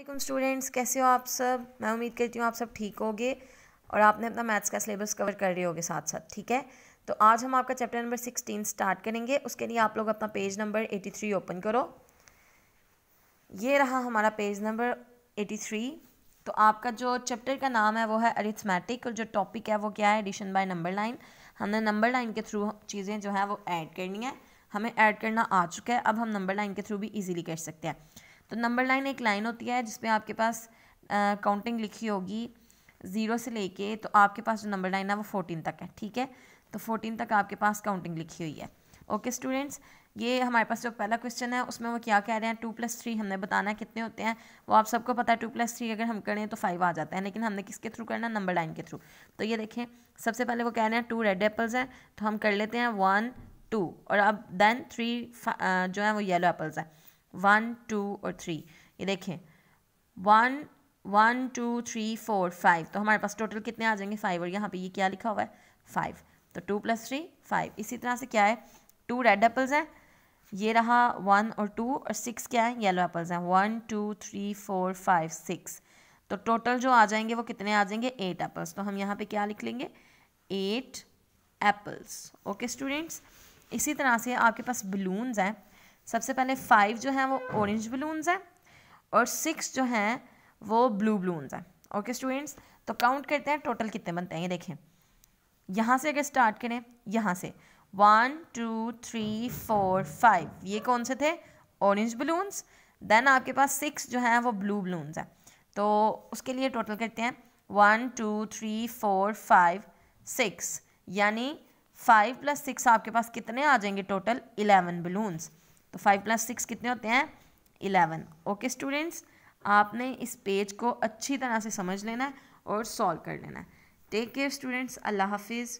वालेकुम स्टूडेंट्स कैसे हो आप सब मैं उम्मीद करती हूँ आप सब ठीक होगे और आपने अपना मैथ्स का सिलेबस कवर कर रहे होगे साथ साथ ठीक है तो आज हम आपका चैप्टर नंबर सिक्सटीन स्टार्ट करेंगे उसके लिए आप लोग अपना page number eighty three open करो ये रहा हमारा पेज नंबर एटी थ्री तो आपका जो चैप्टर का नाम है वो है अरिथमेटिक और जो टॉपिक है वो क्या है एडिशन बाय नंबर लाइन हमने नंबर लाइन के थ्रू चीज़ें जो है वो ऐड करनी है हमें ऐड करना आ चुका है अब हम नंबर लाइन के थ्रू भी ईजिली कर सकते हैं तो नंबर लाइन एक लाइन होती है जिसमें आपके पास काउंटिंग लिखी होगी ज़ीरो से लेके तो आपके पास जो नंबर लाइन है वो फोर्टीन तक है ठीक है तो फोर्टीन तक आपके पास काउंटिंग लिखी हुई है ओके स्टूडेंट्स ये हमारे पास जो पहला क्वेश्चन है उसमें वो क्या कह रहे हैं टू प्लस थ्री हमने बताना है कितने होते हैं वो आप सबको पता है टू प्लस थ्री अगर हम करें तो फाइव आ जाता है लेकिन हमने किसके थ्रू करना नंबर लाइन के थ्रू तो ये देखें सबसे पहले वो कह रहे हैं टू रेड एप्पल्स हैं तो हम कर लेते हैं वन टू और अब देन थ्री जो है वो येलो एप्पल्स हैं वन टू और थ्री ये देखें one one two three four five तो हमारे पास टोटल कितने आ जाएंगे फाइव और यहाँ पे ये क्या लिखा हुआ है फाइव तो टू प्लस थ्री फाइव इसी तरह से क्या है टू रेड एप्पल्स हैं ये रहा वन और टू और सिक्स क्या है येलो एप्पल्स हैं one two three four five six तो टोटल जो आ जाएंगे वो कितने आ जाएंगे एट एप्पल्स तो हम यहाँ पे क्या लिख लेंगे एट एप्पल्स ओके स्टूडेंट्स इसी तरह से आपके पास बलून्स हैं सबसे पहले फाइव जो हैं वो ऑरेंज बलून्स हैं और सिक्स जो हैं वो ब्लू बलून्स हैं ओके स्टूडेंट्स तो काउंट करते हैं टोटल कितने बनते हैं ये देखें यहाँ से अगर स्टार्ट करें यहाँ से one two three four five ये कौन से थे ऑरेंज बलून्स देन आपके पास सिक्स जो हैं वो ब्लू बलून्स हैं तो उसके लिए टोटल करते हैं one two three four five six यानी फाइव प्लस सिक्स आपके पास कितने आ जाएंगे टोटल इलेवन बलून्स तो फाइव प्लस सिक्स कितने होते हैं इलेवन ओके स्टूडेंट्स आपने इस पेज को अच्छी तरह से समझ लेना है और सॉल्व कर लेना है टेक केयर स्टूडेंट्स अल्लाह हाफिज़